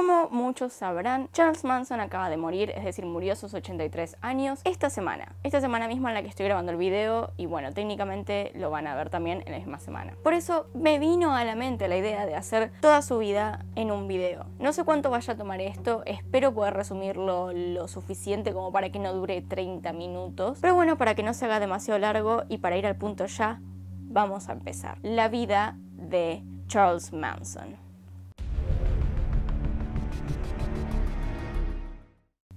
Como muchos sabrán, Charles Manson acaba de morir, es decir, murió a sus 83 años esta semana. Esta semana misma en la que estoy grabando el video y bueno, técnicamente lo van a ver también en la misma semana. Por eso me vino a la mente la idea de hacer toda su vida en un video. No sé cuánto vaya a tomar esto, espero poder resumirlo lo suficiente como para que no dure 30 minutos. Pero bueno, para que no se haga demasiado largo y para ir al punto ya, vamos a empezar. La vida de Charles Manson.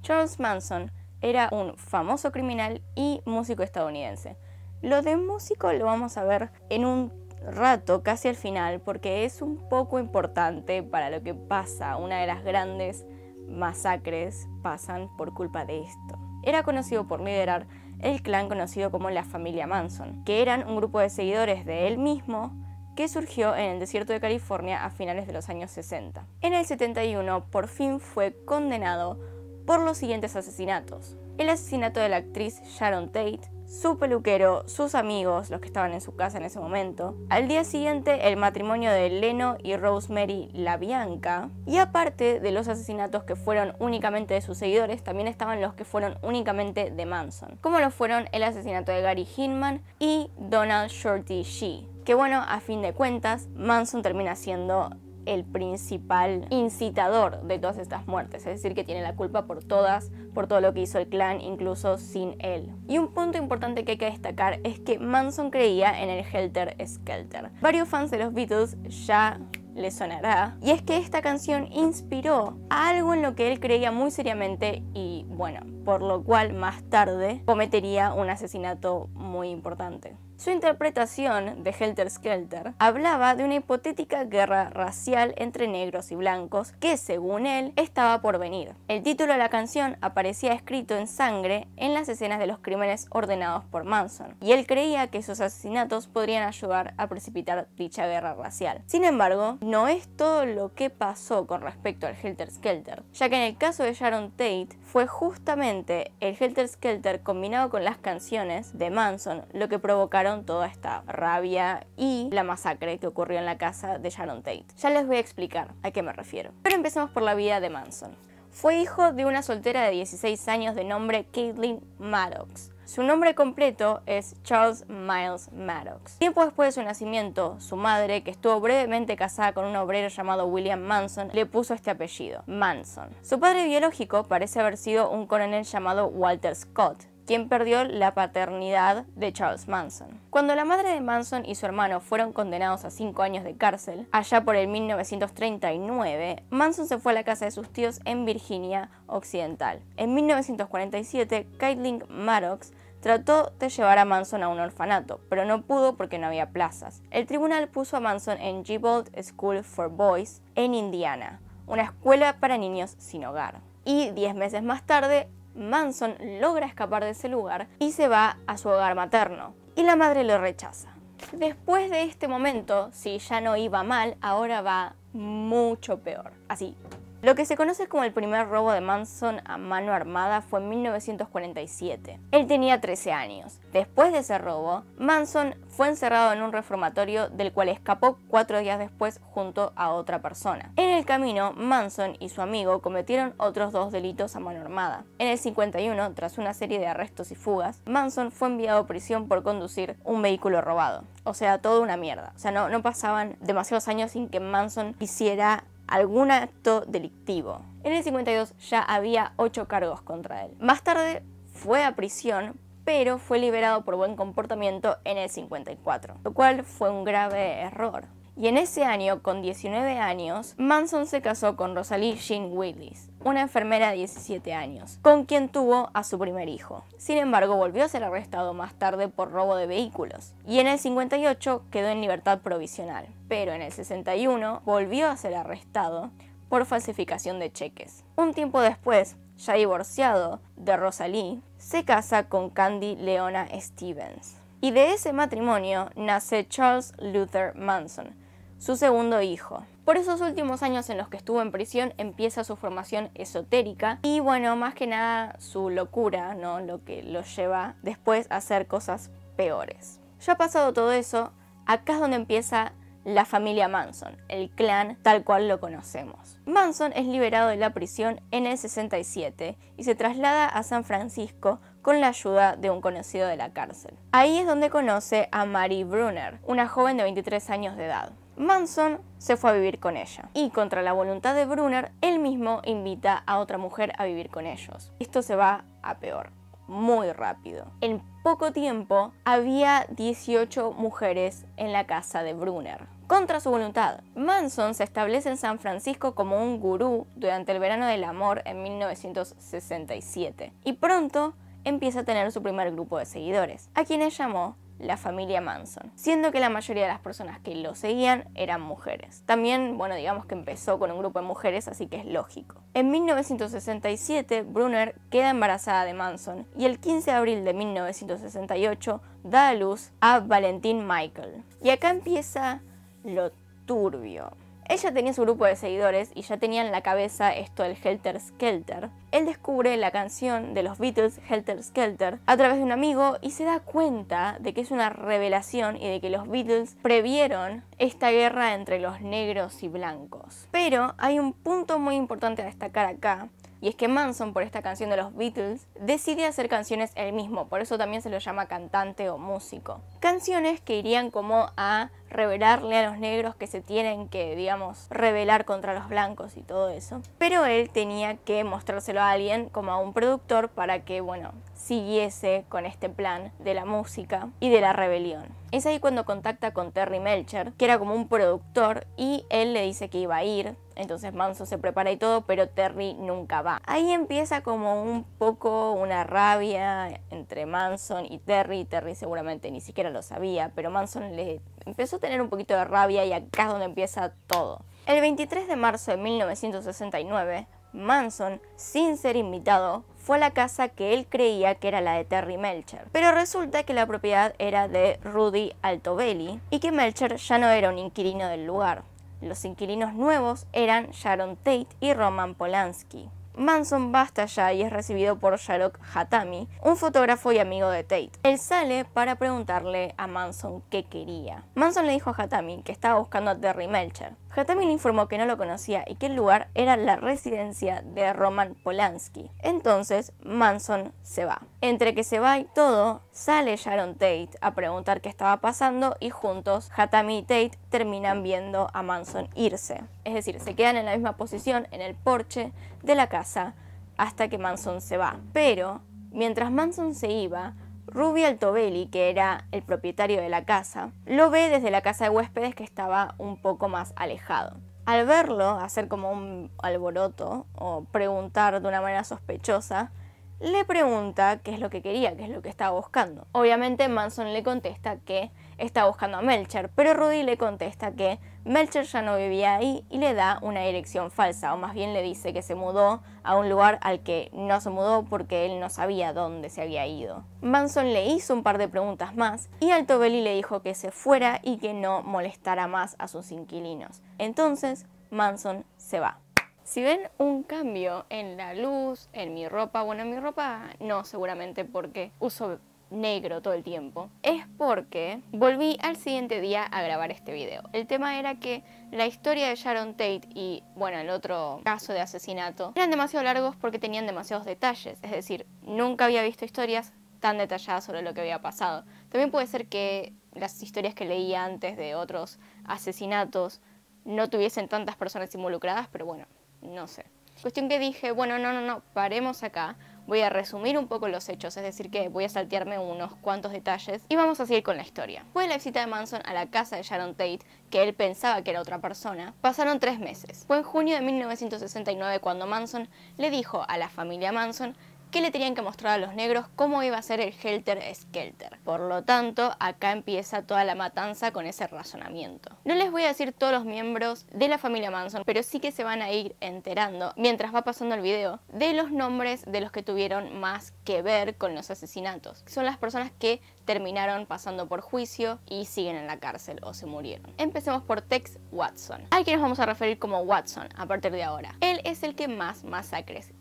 Charles Manson era un famoso criminal y músico estadounidense. Lo de músico lo vamos a ver en un rato, casi al final, porque es un poco importante para lo que pasa. Una de las grandes masacres pasan por culpa de esto. Era conocido por liderar el clan conocido como la familia Manson, que eran un grupo de seguidores de él mismo que surgió en el desierto de California a finales de los años 60. En el 71 por fin fue condenado por los siguientes asesinatos. El asesinato de la actriz Sharon Tate, su peluquero, sus amigos, los que estaban en su casa en ese momento. Al día siguiente, el matrimonio de Leno y Rosemary LaBianca. Y aparte de los asesinatos que fueron únicamente de sus seguidores, también estaban los que fueron únicamente de Manson. Como lo fueron el asesinato de Gary Hinman y Donald Shorty Shee. Que bueno, a fin de cuentas, Manson termina siendo el principal incitador de todas estas muertes, es decir, que tiene la culpa por todas, por todo lo que hizo el clan, incluso sin él. Y un punto importante que hay que destacar es que Manson creía en el Helter Skelter. Varios fans de los Beatles ya le sonará. Y es que esta canción inspiró algo en lo que él creía muy seriamente y bueno, por lo cual más tarde cometería un asesinato muy importante. Su interpretación de Helter Skelter hablaba de una hipotética guerra racial entre negros y blancos que, según él, estaba por venir. El título de la canción aparecía escrito en sangre en las escenas de los crímenes ordenados por Manson, y él creía que sus asesinatos podrían ayudar a precipitar dicha guerra racial. Sin embargo, no es todo lo que pasó con respecto al Helter Skelter, ya que en el caso de Sharon Tate fue justamente el Helter Skelter combinado con las canciones de Manson lo que provocaron toda esta rabia y la masacre que ocurrió en la casa de Sharon Tate. Ya les voy a explicar a qué me refiero. Pero empecemos por la vida de Manson. Fue hijo de una soltera de 16 años de nombre Caitlin Maddox. Su nombre completo es Charles Miles Maddox. Tiempo después de su nacimiento, su madre, que estuvo brevemente casada con un obrero llamado William Manson, le puso este apellido, Manson. Su padre biológico parece haber sido un coronel llamado Walter Scott, quien perdió la paternidad de Charles Manson. Cuando la madre de Manson y su hermano fueron condenados a cinco años de cárcel, allá por el 1939, Manson se fue a la casa de sus tíos en Virginia Occidental. En 1947, Caitlin Maddox trató de llevar a Manson a un orfanato, pero no pudo porque no había plazas. El tribunal puso a Manson en Gibbold School for Boys en Indiana, una escuela para niños sin hogar. Y 10 meses más tarde, Manson logra escapar de ese lugar y se va a su hogar materno. Y la madre lo rechaza. Después de este momento, si ya no iba mal, ahora va mucho peor. Así, lo que se conoce como el primer robo de Manson a mano armada fue en 1947. Él tenía 13 años. Después de ese robo, Manson fue encerrado en un reformatorio del cual escapó cuatro días después junto a otra persona. En el camino, Manson y su amigo cometieron otros dos delitos a mano armada. En el 51, tras una serie de arrestos y fugas, Manson fue enviado a prisión por conducir un vehículo robado. O sea, toda una mierda. O sea, no, no pasaban demasiados años sin que Manson hiciera algún acto delictivo. En el 52 ya había 8 cargos contra él. Más tarde fue a prisión, pero fue liberado por buen comportamiento en el 54, lo cual fue un grave error. Y en ese año, con 19 años, Manson se casó con Rosalie Jean Willis, una enfermera de 17 años, con quien tuvo a su primer hijo. Sin embargo, volvió a ser arrestado más tarde por robo de vehículos y en el 58 quedó en libertad provisional, pero en el 61 volvió a ser arrestado por falsificación de cheques. Un tiempo después, ya divorciado de Rosalie, se casa con Candy Leona Stevens. Y de ese matrimonio nace Charles Luther Manson, su segundo hijo. Por esos últimos años en los que estuvo en prisión empieza su formación esotérica y bueno, más que nada su locura, ¿no? Lo que lo lleva después a hacer cosas peores. Ya pasado todo eso, acá es donde empieza la familia Manson, el clan tal cual lo conocemos. Manson es liberado de la prisión en el 67 y se traslada a San Francisco con la ayuda de un conocido de la cárcel. Ahí es donde conoce a Mary Brunner, una joven de 23 años de edad. Manson se fue a vivir con ella y contra la voluntad de Brunner, él mismo invita a otra mujer a vivir con ellos. Esto se va a peor, muy rápido. En poco tiempo había 18 mujeres en la casa de Brunner. Contra su voluntad, Manson se establece en San Francisco como un gurú durante el verano del amor en 1967 y pronto empieza a tener su primer grupo de seguidores, a quienes llamó la familia Manson, siendo que la mayoría de las personas que lo seguían eran mujeres. También, bueno, digamos que empezó con un grupo de mujeres, así que es lógico. En 1967, Brunner queda embarazada de Manson y el 15 de abril de 1968 da a luz a Valentín Michael. Y acá empieza lo turbio. Ella tenía su grupo de seguidores y ya tenía en la cabeza esto del Helter Skelter. Él descubre la canción de los Beatles Helter Skelter a través de un amigo y se da cuenta de que es una revelación y de que los Beatles previeron esta guerra entre los negros y blancos. Pero hay un punto muy importante a destacar acá y es que Manson, por esta canción de los Beatles, decide hacer canciones él mismo, por eso también se lo llama cantante o músico. Canciones que irían como a revelarle a los negros que se tienen que, digamos, rebelar contra los blancos y todo eso. Pero él tenía que mostrárselo a alguien, como a un productor, para que, bueno, siguiese con este plan de la música y de la rebelión. Es ahí cuando contacta con Terry Melcher, que era como un productor, y él le dice que iba a ir, entonces Manson se prepara y todo, pero Terry nunca va. Ahí empieza como un poco una rabia entre Manson y Terry. Terry seguramente ni siquiera lo sabía, pero Manson le empezó a tener un poquito de rabia y acá es donde empieza todo. El 23 de marzo de 1969, Manson, sin ser invitado, fue a la casa que él creía que era la de Terry Melcher. Pero resulta que la propiedad era de Rudy Altobelli y que Melcher ya no era un inquilino del lugar. Los inquilinos nuevos eran Sharon Tate y Roman Polanski. Manson va hasta allá y es recibido por Sharok Hatami, un fotógrafo y amigo de Tate. Él sale para preguntarle a Manson qué quería. Manson le dijo a Hatami que estaba buscando a Terry Melcher le informó que no lo conocía y que el lugar era la residencia de Roman Polanski. Entonces, Manson se va. Entre que se va y todo, sale Sharon Tate a preguntar qué estaba pasando y juntos Hatami y Tate terminan viendo a Manson irse. Es decir, se quedan en la misma posición en el porche de la casa hasta que Manson se va. Pero, mientras Manson se iba, Ruby Altobelli, que era el propietario de la casa, lo ve desde la casa de huéspedes que estaba un poco más alejado. Al verlo hacer como un alboroto o preguntar de una manera sospechosa, le pregunta qué es lo que quería, qué es lo que estaba buscando. Obviamente Manson le contesta que está buscando a Melcher, pero Rudy le contesta que Melcher ya no vivía ahí y le da una dirección falsa, o más bien le dice que se mudó a un lugar al que no se mudó porque él no sabía dónde se había ido. Manson le hizo un par de preguntas más y Altobelli le dijo que se fuera y que no molestara más a sus inquilinos. Entonces, Manson se va. Si ven un cambio en la luz, en mi ropa, bueno, en mi ropa no, seguramente porque uso negro todo el tiempo, es porque volví al siguiente día a grabar este video. El tema era que la historia de Sharon Tate y, bueno, el otro caso de asesinato eran demasiado largos porque tenían demasiados detalles, es decir, nunca había visto historias tan detalladas sobre lo que había pasado. También puede ser que las historias que leía antes de otros asesinatos no tuviesen tantas personas involucradas, pero bueno, no sé. Cuestión que dije, bueno, no, no, no, paremos acá, voy a resumir un poco los hechos, es decir que voy a saltearme unos cuantos detalles y vamos a seguir con la historia. Fue la visita de Manson a la casa de Sharon Tate, que él pensaba que era otra persona, pasaron tres meses. Fue en junio de 1969 cuando Manson le dijo a la familia Manson que le tenían que mostrar a los negros, cómo iba a ser el Helter Skelter. Por lo tanto, acá empieza toda la matanza con ese razonamiento. No les voy a decir todos los miembros de la familia Manson, pero sí que se van a ir enterando, mientras va pasando el video, de los nombres de los que tuvieron más que ver con los asesinatos. Son las personas que terminaron pasando por juicio y siguen en la cárcel o se murieron. Empecemos por Tex Watson, al que nos vamos a referir como Watson a partir de ahora. Él es el que más masacres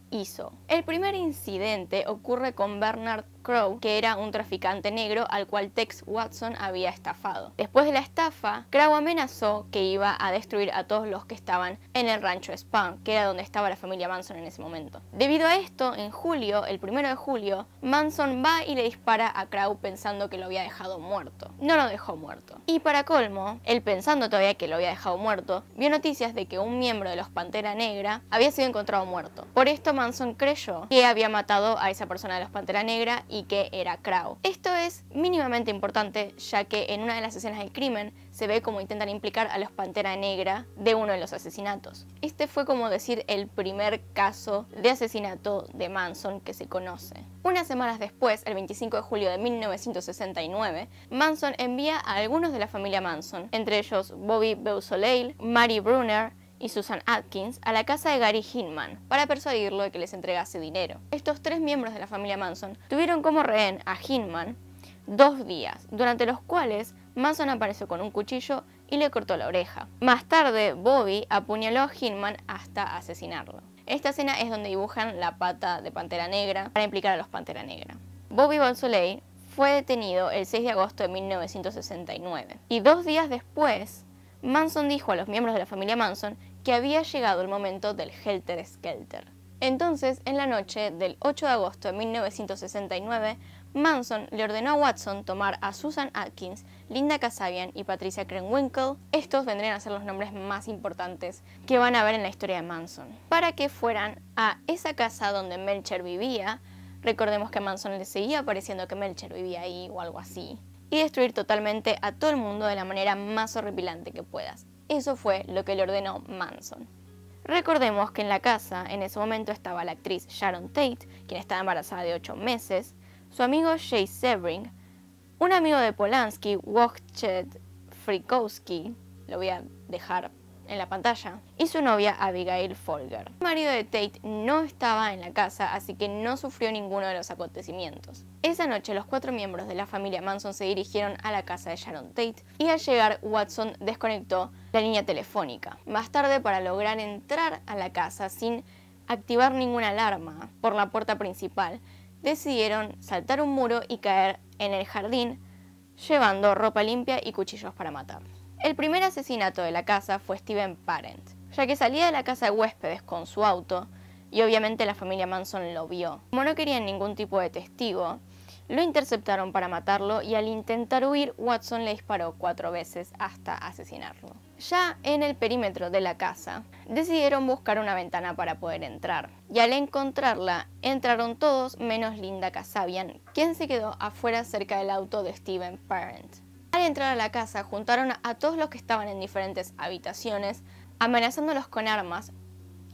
el primer incidente ocurre con Bernard Crow, que era un traficante negro al cual Tex Watson había estafado. Después de la estafa, Crow amenazó que iba a destruir a todos los que estaban en el rancho Spam, que era donde estaba la familia Manson en ese momento. Debido a esto, en julio, el primero de julio, Manson va y le dispara a Crow pensando que lo había dejado muerto. No lo dejó muerto. Y para colmo, él pensando todavía que lo había dejado muerto, vio noticias de que un miembro de los Pantera Negra había sido encontrado muerto. Por esto Manson creyó que había matado a esa persona de los Pantera Negra y que era Krao. Esto es mínimamente importante ya que en una de las escenas del crimen se ve como intentan implicar a los Pantera Negra de uno de los asesinatos. Este fue como decir el primer caso de asesinato de Manson que se conoce. Unas semanas después, el 25 de julio de 1969, Manson envía a algunos de la familia Manson, entre ellos Bobby Beausoleil, Mary Brunner, y Susan Atkins a la casa de Gary Hinman para persuadirlo de que les entregase dinero. Estos tres miembros de la familia Manson tuvieron como rehén a Hinman dos días, durante los cuales Manson apareció con un cuchillo y le cortó la oreja. Más tarde, Bobby apuñaló a Hinman hasta asesinarlo. Esta escena es donde dibujan la pata de Pantera Negra para implicar a los Pantera Negra. Bobby bonsoley fue detenido el 6 de agosto de 1969 y dos días después, Manson dijo a los miembros de la familia Manson que había llegado el momento del Helter Skelter. Entonces, en la noche del 8 de agosto de 1969, Manson le ordenó a Watson tomar a Susan Atkins, Linda Kasabian y Patricia Krenwinkle. estos vendrían a ser los nombres más importantes que van a ver en la historia de Manson, para que fueran a esa casa donde Melcher vivía, recordemos que a Manson le seguía pareciendo que Melcher vivía ahí o algo así, y destruir totalmente a todo el mundo de la manera más horripilante que puedas. Eso fue lo que le ordenó Manson. Recordemos que en la casa en ese momento estaba la actriz Sharon Tate, quien estaba embarazada de 8 meses, su amigo Jay Sebring, un amigo de Polanski, Wojciech Frikowski, lo voy a dejar en la pantalla, y su novia Abigail Folger. El marido de Tate no estaba en la casa, así que no sufrió ninguno de los acontecimientos. Esa noche los cuatro miembros de la familia Manson se dirigieron a la casa de Sharon Tate y al llegar Watson desconectó la línea telefónica. Más tarde para lograr entrar a la casa sin activar ninguna alarma por la puerta principal, decidieron saltar un muro y caer en el jardín llevando ropa limpia y cuchillos para matar. El primer asesinato de la casa fue Steven Parent, ya que salía de la casa de huéspedes con su auto y obviamente la familia Manson lo vio. Como no querían ningún tipo de testigo, lo interceptaron para matarlo y al intentar huir, Watson le disparó cuatro veces hasta asesinarlo. Ya en el perímetro de la casa, decidieron buscar una ventana para poder entrar. Y al encontrarla, entraron todos menos Linda Casabian, quien se quedó afuera cerca del auto de Steven Parent. Al entrar a la casa juntaron a todos los que estaban en diferentes habitaciones, amenazándolos con armas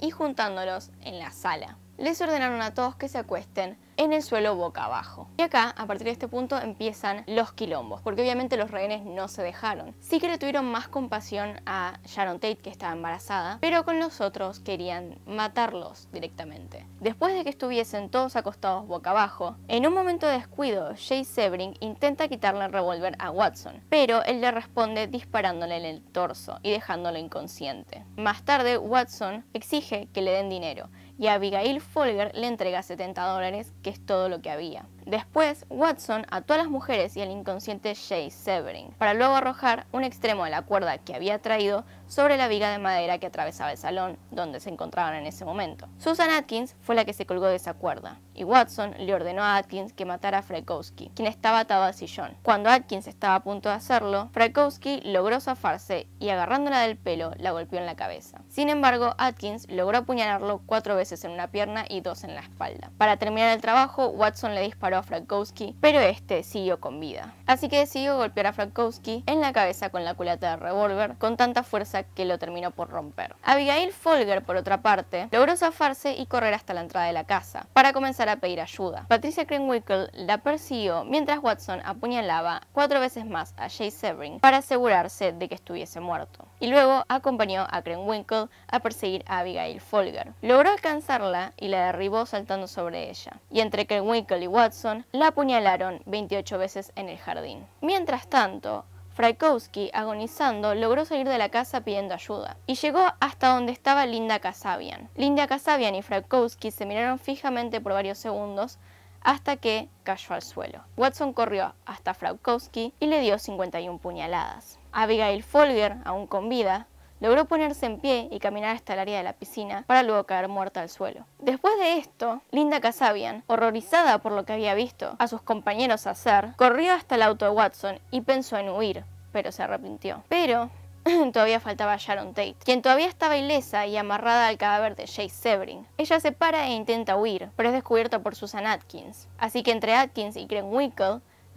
y juntándolos en la sala les ordenaron a todos que se acuesten en el suelo boca abajo. Y acá, a partir de este punto, empiezan los quilombos, porque obviamente los rehenes no se dejaron. Sí que le tuvieron más compasión a Sharon Tate, que estaba embarazada, pero con los otros querían matarlos directamente. Después de que estuviesen todos acostados boca abajo, en un momento de descuido, Jay Sebring intenta quitarle el revólver a Watson, pero él le responde disparándole en el torso y dejándolo inconsciente. Más tarde, Watson exige que le den dinero, y Abigail Folger le entrega 70 dólares, que es todo lo que había. Después, Watson ató a las mujeres y al inconsciente Jay Severing, para luego arrojar un extremo de la cuerda que había traído sobre la viga de madera que atravesaba el salón, donde se encontraban en ese momento. Susan Atkins fue la que se colgó de esa cuerda, y Watson le ordenó a Atkins que matara a Frykowski, quien estaba atado al sillón. Cuando Atkins estaba a punto de hacerlo, Frakowski logró zafarse y agarrándola del pelo, la golpeó en la cabeza. Sin embargo, Atkins logró apuñalarlo cuatro veces en una pierna y dos en la espalda. Para terminar el trabajo, Watson le disparó a Frankowski, pero este siguió con vida. Así que decidió golpear a Frankowski en la cabeza con la culata de revólver con tanta fuerza que lo terminó por romper. Abigail Folger, por otra parte, logró zafarse y correr hasta la entrada de la casa para comenzar a pedir ayuda. Patricia Krenwickel la persiguió mientras Watson apuñalaba cuatro veces más a Jay Severing para asegurarse de que estuviese muerto y luego acompañó a Krenwinkel a perseguir a Abigail Folger. Logró alcanzarla y la derribó saltando sobre ella, y entre Krenwinkel y Watson la apuñalaron 28 veces en el jardín. Mientras tanto, Frykowski, agonizando, logró salir de la casa pidiendo ayuda y llegó hasta donde estaba Linda Kasabian. Linda Kasabian y Frykowski se miraron fijamente por varios segundos hasta que cayó al suelo. Watson corrió hasta Frykowski y le dio 51 puñaladas. Abigail Folger, aún con vida, logró ponerse en pie y caminar hasta el área de la piscina para luego caer muerta al suelo. Después de esto, Linda Casabian, horrorizada por lo que había visto a sus compañeros hacer, corrió hasta el auto de Watson y pensó en huir, pero se arrepintió. Pero todavía faltaba Sharon Tate, quien todavía estaba ilesa y amarrada al cadáver de Jay Severin. Ella se para e intenta huir, pero es descubierta por Susan Atkins. Así que entre Atkins y Greg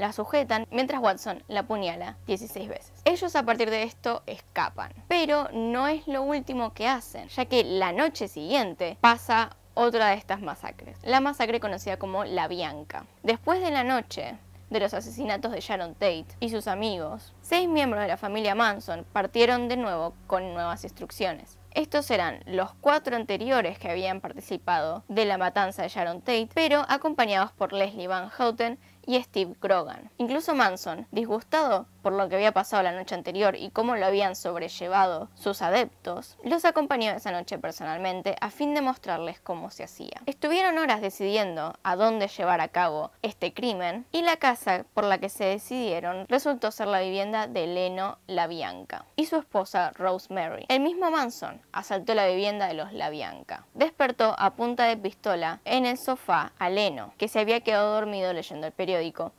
la sujetan mientras Watson la puñala 16 veces. Ellos a partir de esto escapan, pero no es lo último que hacen, ya que la noche siguiente pasa otra de estas masacres, la masacre conocida como la Bianca. Después de la noche, de los asesinatos de Sharon Tate y sus amigos, seis miembros de la familia Manson partieron de nuevo con nuevas instrucciones. Estos eran los cuatro anteriores que habían participado de la matanza de Sharon Tate, pero acompañados por Leslie Van Houten y Steve Grogan. Incluso Manson, disgustado por lo que había pasado la noche anterior y cómo lo habían sobrellevado sus adeptos, los acompañó esa noche personalmente a fin de mostrarles cómo se hacía. Estuvieron horas decidiendo a dónde llevar a cabo este crimen y la casa por la que se decidieron resultó ser la vivienda de Leno Labianca y su esposa Rosemary. El mismo Manson asaltó la vivienda de los Labianca. Despertó a punta de pistola en el sofá a Leno, que se había quedado dormido leyendo el periódico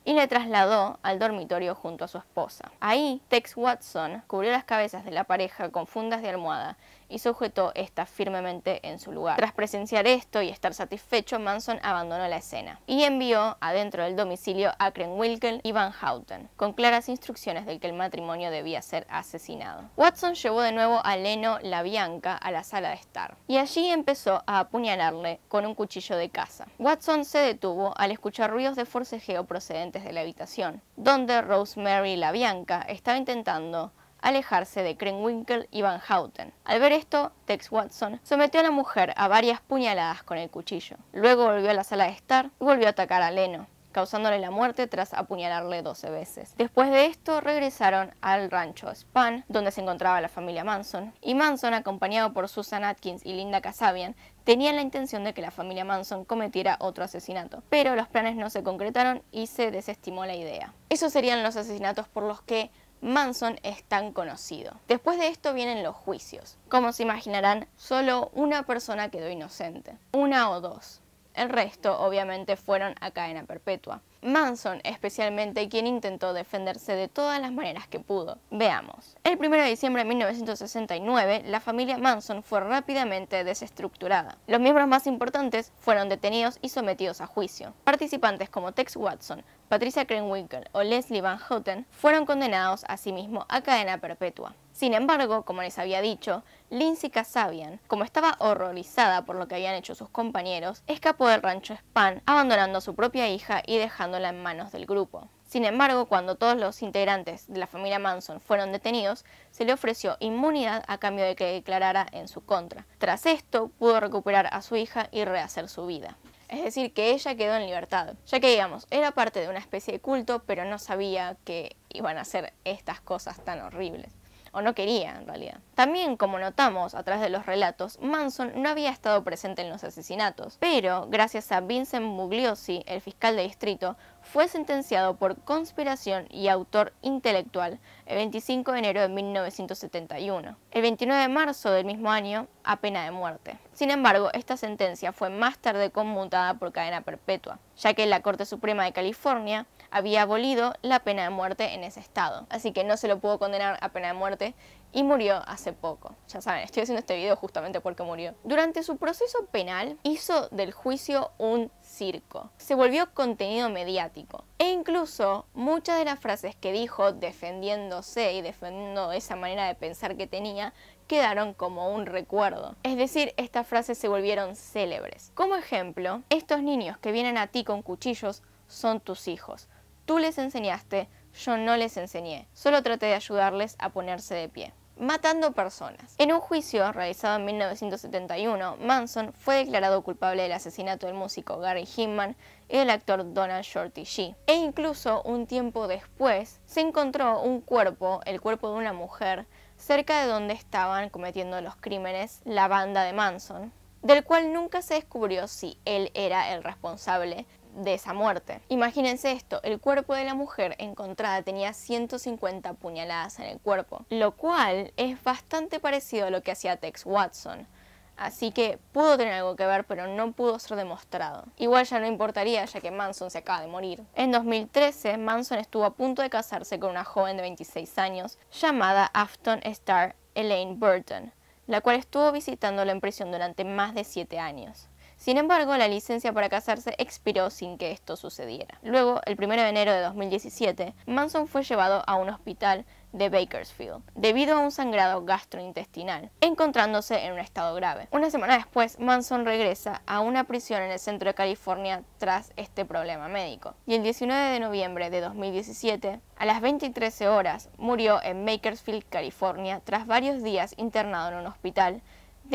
y le trasladó al dormitorio junto a su esposa. Ahí, Tex Watson cubrió las cabezas de la pareja con fundas de almohada y sujetó esta firmemente en su lugar. Tras presenciar esto y estar satisfecho, Manson abandonó la escena y envió adentro del domicilio a Krenwinkel y Van Houten, con claras instrucciones de que el matrimonio debía ser asesinado. Watson llevó de nuevo a Leno la Bianca a la sala de estar y allí empezó a apuñalarle con un cuchillo de caza. Watson se detuvo al escuchar ruidos de forcejeo procedentes de la habitación, donde Rosemary la Bianca estaba intentando alejarse de Krenwinkel y Van Houten. Al ver esto, Tex Watson sometió a la mujer a varias puñaladas con el cuchillo. Luego volvió a la sala de estar y volvió a atacar a Leno causándole la muerte tras apuñalarle 12 veces. Después de esto regresaron al rancho Span, donde se encontraba la familia Manson, y Manson, acompañado por Susan Atkins y Linda Casabian, tenían la intención de que la familia Manson cometiera otro asesinato, pero los planes no se concretaron y se desestimó la idea. Esos serían los asesinatos por los que Manson es tan conocido. Después de esto vienen los juicios. Como se imaginarán, solo una persona quedó inocente, una o dos. El resto obviamente fueron a cadena perpetua. Manson especialmente quien intentó defenderse de todas las maneras que pudo. Veamos. El 1 de diciembre de 1969, la familia Manson fue rápidamente desestructurada. Los miembros más importantes fueron detenidos y sometidos a juicio. Participantes como Tex Watson, Patricia Krenwinkel o Leslie Van Houten fueron condenados sí mismo a cadena perpetua. Sin embargo, como les había dicho, Lindsay Casabian, como estaba horrorizada por lo que habían hecho sus compañeros, escapó del rancho Span, abandonando a su propia hija y dejándola en manos del grupo. Sin embargo, cuando todos los integrantes de la familia Manson fueron detenidos, se le ofreció inmunidad a cambio de que declarara en su contra. Tras esto, pudo recuperar a su hija y rehacer su vida es decir, que ella quedó en libertad, ya que digamos, era parte de una especie de culto, pero no sabía que iban a hacer estas cosas tan horribles o no quería en realidad. También, como notamos a través de los relatos, Manson no había estado presente en los asesinatos, pero gracias a Vincent Bugliosi, el fiscal de distrito, fue sentenciado por conspiración y autor intelectual el 25 de enero de 1971. El 29 de marzo del mismo año, a pena de muerte. Sin embargo, esta sentencia fue más tarde conmutada por cadena perpetua, ya que la Corte Suprema de California había abolido la pena de muerte en ese estado. Así que no se lo pudo condenar a pena de muerte y murió hace poco. Ya saben, estoy haciendo este video justamente porque murió. Durante su proceso penal hizo del juicio un circo. Se volvió contenido mediático. E incluso muchas de las frases que dijo defendiéndose y defendiendo esa manera de pensar que tenía quedaron como un recuerdo. Es decir, estas frases se volvieron célebres. Como ejemplo, estos niños que vienen a ti con cuchillos son tus hijos. Tú les enseñaste, yo no les enseñé, solo traté de ayudarles a ponerse de pie. Matando personas. En un juicio realizado en 1971, Manson fue declarado culpable del asesinato del músico Gary Hinman y del actor Donald Shorty G. E incluso un tiempo después se encontró un cuerpo, el cuerpo de una mujer, cerca de donde estaban cometiendo los crímenes la banda de Manson, del cual nunca se descubrió si él era el responsable, de esa muerte. Imagínense esto, el cuerpo de la mujer encontrada tenía 150 puñaladas en el cuerpo, lo cual es bastante parecido a lo que hacía Tex Watson. Así que pudo tener algo que ver, pero no pudo ser demostrado. Igual ya no importaría, ya que Manson se acaba de morir. En 2013, Manson estuvo a punto de casarse con una joven de 26 años llamada Afton Star Elaine Burton, la cual estuvo visitando en prisión durante más de 7 años. Sin embargo, la licencia para casarse expiró sin que esto sucediera. Luego, el 1 de enero de 2017, Manson fue llevado a un hospital de Bakersfield debido a un sangrado gastrointestinal, encontrándose en un estado grave. Una semana después, Manson regresa a una prisión en el centro de California tras este problema médico. Y el 19 de noviembre de 2017, a las 23 horas, murió en Bakersfield, California, tras varios días internado en un hospital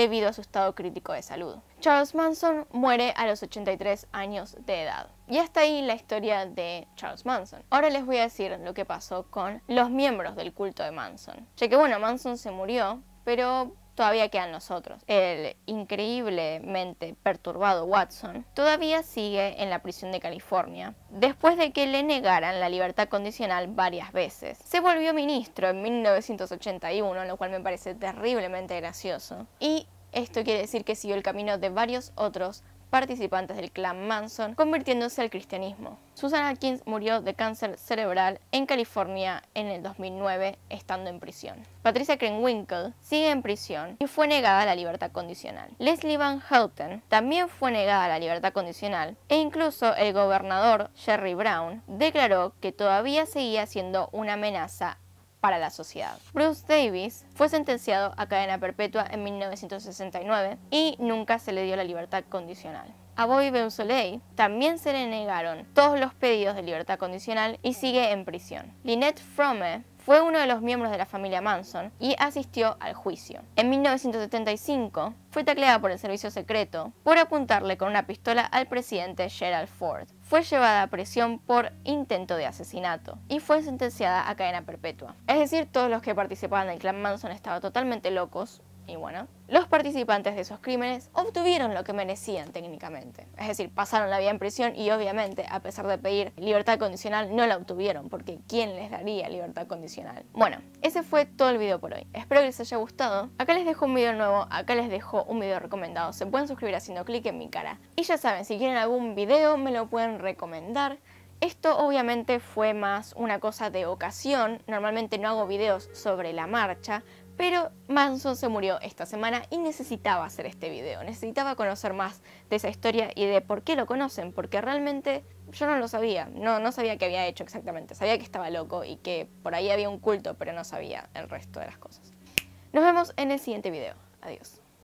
debido a su estado crítico de salud. Charles Manson muere a los 83 años de edad. Y hasta ahí la historia de Charles Manson. Ahora les voy a decir lo que pasó con los miembros del culto de Manson. Ya que bueno, Manson se murió, pero todavía quedan nosotros. El increíblemente perturbado Watson todavía sigue en la prisión de California, después de que le negaran la libertad condicional varias veces. Se volvió ministro en 1981, lo cual me parece terriblemente gracioso, y esto quiere decir que siguió el camino de varios otros participantes del clan Manson, convirtiéndose al cristianismo. Susan Atkins murió de cáncer cerebral en California en el 2009, estando en prisión. Patricia Krenwinkel sigue en prisión y fue negada la libertad condicional. Leslie Van Houten también fue negada la libertad condicional e incluso el gobernador Jerry Brown declaró que todavía seguía siendo una amenaza para la sociedad. Bruce Davis fue sentenciado a cadena perpetua en 1969 y nunca se le dio la libertad condicional. A Bobby Beausoleil también se le negaron todos los pedidos de libertad condicional y sigue en prisión. Lynette Fromme fue uno de los miembros de la familia Manson y asistió al juicio. En 1975 fue tacleada por el servicio secreto por apuntarle con una pistola al presidente Gerald Ford fue llevada a prisión por intento de asesinato y fue sentenciada a cadena perpetua. Es decir, todos los que participaban del clan Manson estaban totalmente locos y bueno, los participantes de esos crímenes obtuvieron lo que merecían técnicamente. Es decir, pasaron la vida en prisión y obviamente, a pesar de pedir libertad condicional, no la obtuvieron, porque ¿quién les daría libertad condicional? Bueno, ese fue todo el video por hoy. Espero que les haya gustado. Acá les dejo un video nuevo, acá les dejo un video recomendado. Se pueden suscribir haciendo clic en mi cara. Y ya saben, si quieren algún video, me lo pueden recomendar. Esto obviamente fue más una cosa de ocasión, normalmente no hago videos sobre la marcha, pero Manson se murió esta semana y necesitaba hacer este video, necesitaba conocer más de esa historia y de por qué lo conocen, porque realmente yo no lo sabía, no, no sabía qué había hecho exactamente, sabía que estaba loco y que por ahí había un culto, pero no sabía el resto de las cosas. Nos vemos en el siguiente video, adiós.